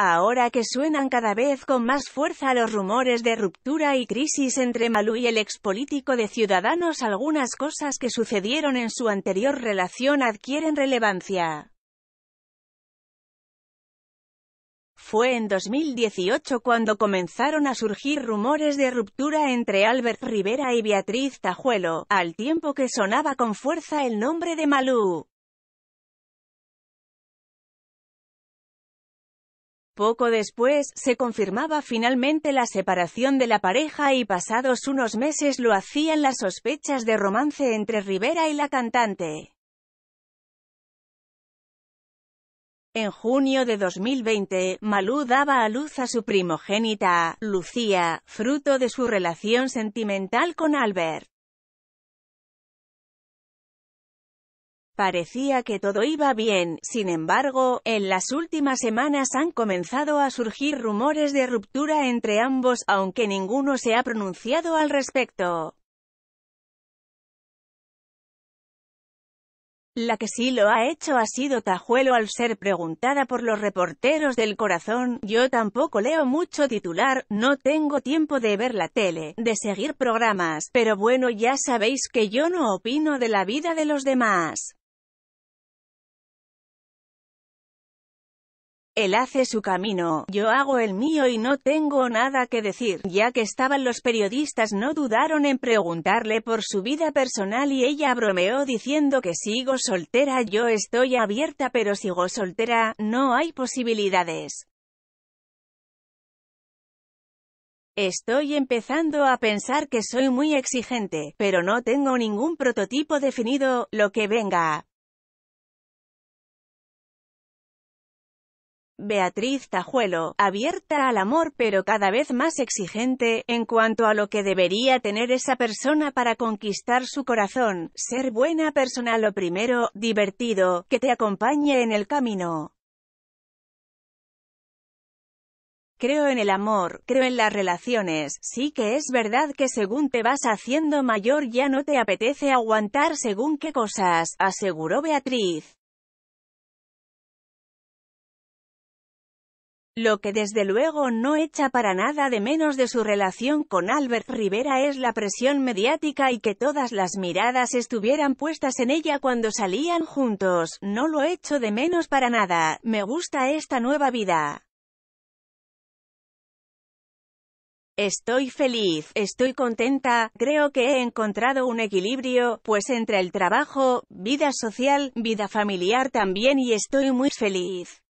Ahora que suenan cada vez con más fuerza los rumores de ruptura y crisis entre Malú y el expolítico de Ciudadanos algunas cosas que sucedieron en su anterior relación adquieren relevancia. Fue en 2018 cuando comenzaron a surgir rumores de ruptura entre Albert Rivera y Beatriz Tajuelo, al tiempo que sonaba con fuerza el nombre de Malú. Poco después, se confirmaba finalmente la separación de la pareja y pasados unos meses lo hacían las sospechas de romance entre Rivera y la cantante. En junio de 2020, Malú daba a luz a su primogénita, Lucía, fruto de su relación sentimental con Albert. Parecía que todo iba bien, sin embargo, en las últimas semanas han comenzado a surgir rumores de ruptura entre ambos, aunque ninguno se ha pronunciado al respecto. La que sí lo ha hecho ha sido Tajuelo al ser preguntada por los reporteros del corazón, yo tampoco leo mucho titular, no tengo tiempo de ver la tele, de seguir programas, pero bueno ya sabéis que yo no opino de la vida de los demás. Él hace su camino, yo hago el mío y no tengo nada que decir. Ya que estaban los periodistas no dudaron en preguntarle por su vida personal y ella bromeó diciendo que sigo soltera, yo estoy abierta pero sigo soltera, no hay posibilidades. Estoy empezando a pensar que soy muy exigente, pero no tengo ningún prototipo definido, lo que venga, Beatriz Tajuelo, abierta al amor pero cada vez más exigente, en cuanto a lo que debería tener esa persona para conquistar su corazón, ser buena persona lo primero, divertido, que te acompañe en el camino. Creo en el amor, creo en las relaciones, sí que es verdad que según te vas haciendo mayor ya no te apetece aguantar según qué cosas, aseguró Beatriz. Lo que desde luego no echa para nada de menos de su relación con Albert Rivera es la presión mediática y que todas las miradas estuvieran puestas en ella cuando salían juntos, no lo echo de menos para nada, me gusta esta nueva vida. Estoy feliz, estoy contenta, creo que he encontrado un equilibrio, pues entre el trabajo, vida social, vida familiar también y estoy muy feliz.